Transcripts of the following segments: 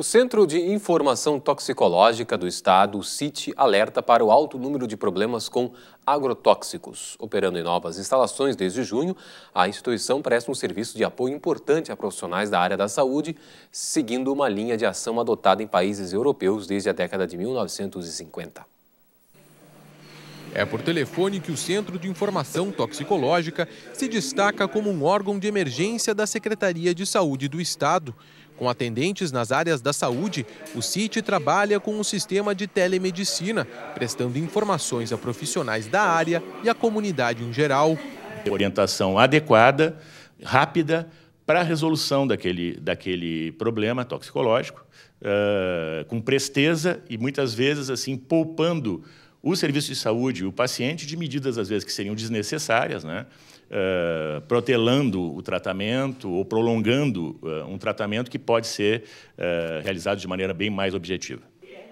O Centro de Informação Toxicológica do Estado, o CIT, alerta para o alto número de problemas com agrotóxicos. Operando em novas instalações desde junho, a instituição presta um serviço de apoio importante a profissionais da área da saúde, seguindo uma linha de ação adotada em países europeus desde a década de 1950. É por telefone que o Centro de Informação Toxicológica se destaca como um órgão de emergência da Secretaria de Saúde do Estado. Com atendentes nas áreas da saúde, o CIT trabalha com um sistema de telemedicina, prestando informações a profissionais da área e à comunidade em geral. Orientação adequada, rápida, para a resolução daquele, daquele problema toxicológico, uh, com presteza e muitas vezes assim poupando o serviço de saúde, o paciente, de medidas às vezes que seriam desnecessárias, né? Uh, protelando o tratamento ou prolongando uh, um tratamento que pode ser uh, realizado de maneira bem mais objetiva.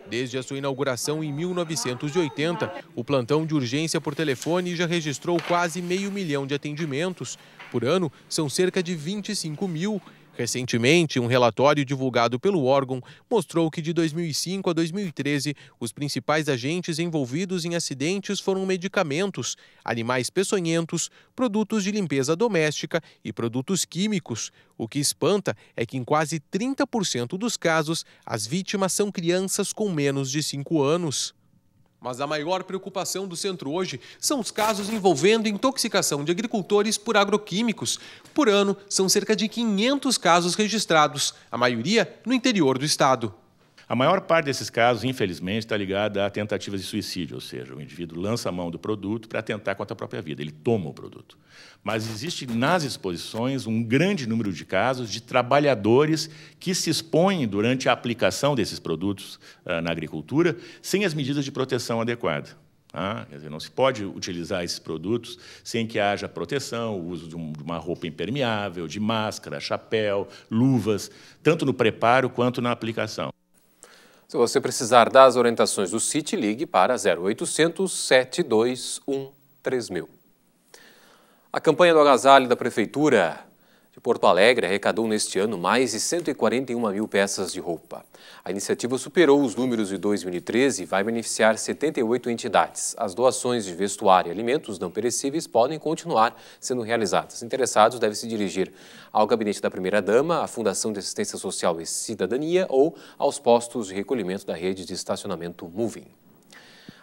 Desde a sua inauguração em 1980, o plantão de urgência por telefone já registrou quase meio milhão de atendimentos. Por ano, são cerca de 25 mil Recentemente, um relatório divulgado pelo órgão mostrou que de 2005 a 2013, os principais agentes envolvidos em acidentes foram medicamentos, animais peçonhentos, produtos de limpeza doméstica e produtos químicos. O que espanta é que em quase 30% dos casos, as vítimas são crianças com menos de 5 anos. Mas a maior preocupação do centro hoje são os casos envolvendo intoxicação de agricultores por agroquímicos. Por ano, são cerca de 500 casos registrados, a maioria no interior do estado. A maior parte desses casos, infelizmente, está ligada a tentativas de suicídio, ou seja, o indivíduo lança a mão do produto para tentar contra a própria vida, ele toma o produto. Mas existe nas exposições um grande número de casos de trabalhadores que se expõem durante a aplicação desses produtos ah, na agricultura sem as medidas de proteção adequada. Ah, dizer, não se pode utilizar esses produtos sem que haja proteção, o uso de uma roupa impermeável, de máscara, chapéu, luvas, tanto no preparo quanto na aplicação. Se você precisar das orientações do CIT, ligue para 0800 721 3000. A campanha do agasalho da Prefeitura de Porto Alegre arrecadou neste ano mais de 141 mil peças de roupa. A iniciativa superou os números de 2013 e vai beneficiar 78 entidades. As doações de vestuário e alimentos não perecíveis podem continuar sendo realizadas. Interessados devem se dirigir ao gabinete da primeira-dama, à Fundação de Assistência Social e Cidadania ou aos postos de recolhimento da rede de estacionamento Moving.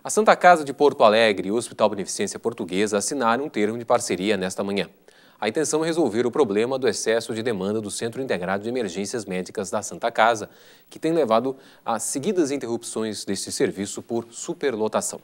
A Santa Casa de Porto Alegre e o Hospital Beneficência Portuguesa assinaram um termo de parceria nesta manhã. A intenção é resolver o problema do excesso de demanda do Centro Integrado de Emergências Médicas da Santa Casa, que tem levado a seguidas interrupções deste serviço por superlotação.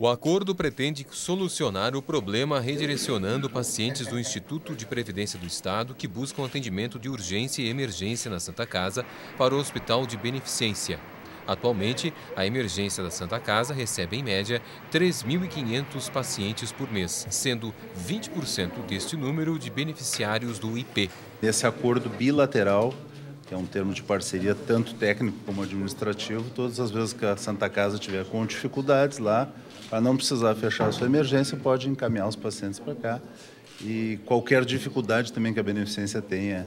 O acordo pretende solucionar o problema redirecionando pacientes do Instituto de Previdência do Estado que buscam atendimento de urgência e emergência na Santa Casa para o Hospital de Beneficência. Atualmente, a emergência da Santa Casa recebe, em média, 3.500 pacientes por mês, sendo 20% deste número de beneficiários do IP. Nesse acordo bilateral, que é um termo de parceria tanto técnico como administrativo, todas as vezes que a Santa Casa tiver com dificuldades lá, para não precisar fechar a sua emergência, pode encaminhar os pacientes para cá. E qualquer dificuldade também que a beneficência tenha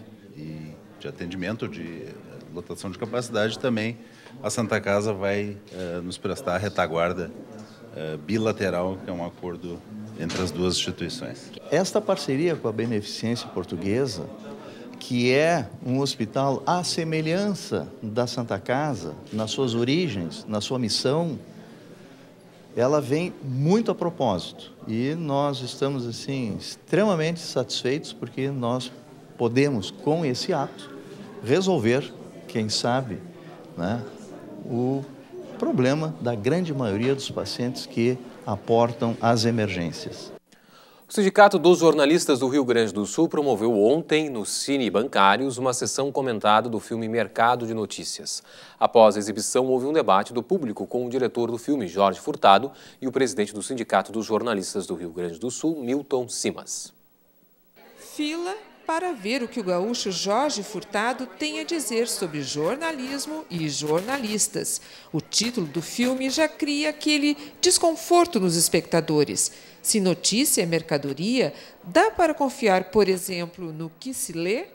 de atendimento, de eh, lotação de capacidade, também a Santa Casa vai uh, nos prestar a retaguarda uh, bilateral, que é um acordo entre as duas instituições. Esta parceria com a Beneficência Portuguesa, que é um hospital à semelhança da Santa Casa, nas suas origens, na sua missão, ela vem muito a propósito. E nós estamos assim extremamente satisfeitos porque nós podemos com esse ato resolver, quem sabe, né, o problema da grande maioria dos pacientes que aportam às emergências. O Sindicato dos Jornalistas do Rio Grande do Sul promoveu ontem, no Cine Bancários, uma sessão comentada do filme Mercado de Notícias. Após a exibição, houve um debate do público com o diretor do filme, Jorge Furtado, e o presidente do Sindicato dos Jornalistas do Rio Grande do Sul, Milton Simas. Fila para ver o que o gaúcho Jorge Furtado tem a dizer sobre jornalismo e jornalistas. O título do filme já cria aquele desconforto nos espectadores. Se notícia é mercadoria, dá para confiar, por exemplo, no que se lê?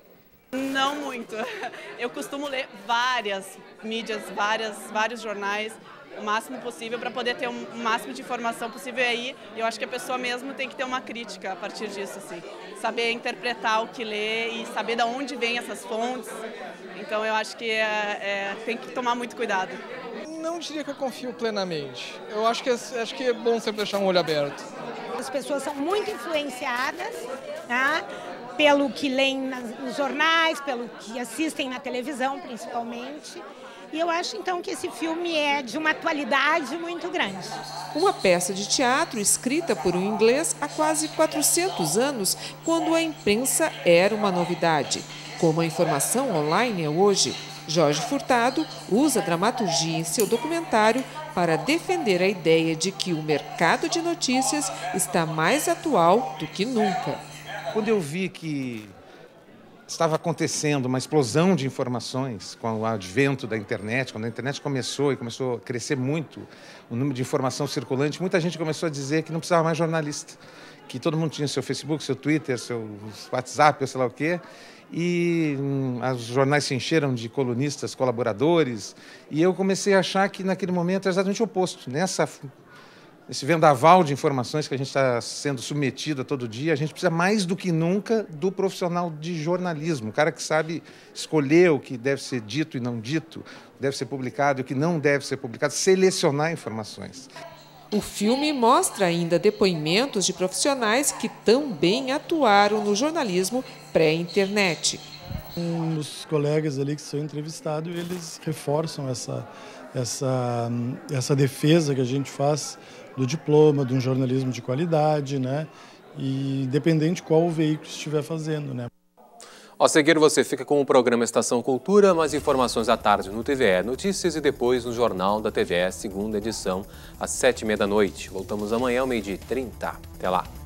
Não muito. Eu costumo ler várias mídias, várias, vários jornais, o máximo possível para poder ter o um máximo de informação possível aí. Eu acho que a pessoa mesmo tem que ter uma crítica a partir disso, assim. Saber interpretar o que lê e saber de onde vêm essas fontes. Então eu acho que é, é, tem que tomar muito cuidado. Não diria que eu confio plenamente. Eu acho que, é, acho que é bom sempre deixar um olho aberto. As pessoas são muito influenciadas, tá? pelo que leem nos jornais, pelo que assistem na televisão, principalmente. E eu acho então que esse filme é de uma atualidade muito grande. Uma peça de teatro escrita por um inglês há quase 400 anos, quando a imprensa era uma novidade, como a informação online é hoje. Jorge Furtado usa dramaturgia em seu documentário para defender a ideia de que o mercado de notícias está mais atual do que nunca. Quando eu vi que estava acontecendo uma explosão de informações com o advento da internet, quando a internet começou e começou a crescer muito o número de informação circulante, muita gente começou a dizer que não precisava mais jornalista, que todo mundo tinha seu Facebook, seu Twitter, seu WhatsApp, sei lá o quê. E hum, os jornais se encheram de colunistas, colaboradores, e eu comecei a achar que naquele momento era exatamente o oposto. Nessa esse vendaval de informações que a gente está sendo submetido a todo dia, a gente precisa mais do que nunca do profissional de jornalismo, o cara que sabe escolher o que deve ser dito e não dito, deve ser publicado e o que não deve ser publicado, selecionar informações. O filme mostra ainda depoimentos de profissionais que também atuaram no jornalismo pré-internet. Um dos colegas ali que são entrevistados, eles reforçam essa, essa, essa defesa que a gente faz do diploma, de um jornalismo de qualidade, né? E dependente qual o veículo estiver fazendo, né? Ao seguir, você fica com o programa Estação Cultura, mais informações à tarde no TVE Notícias e depois no Jornal da TVE, segunda edição, às sete e meia da noite. Voltamos amanhã, ao meio-dia e trinta. Até lá!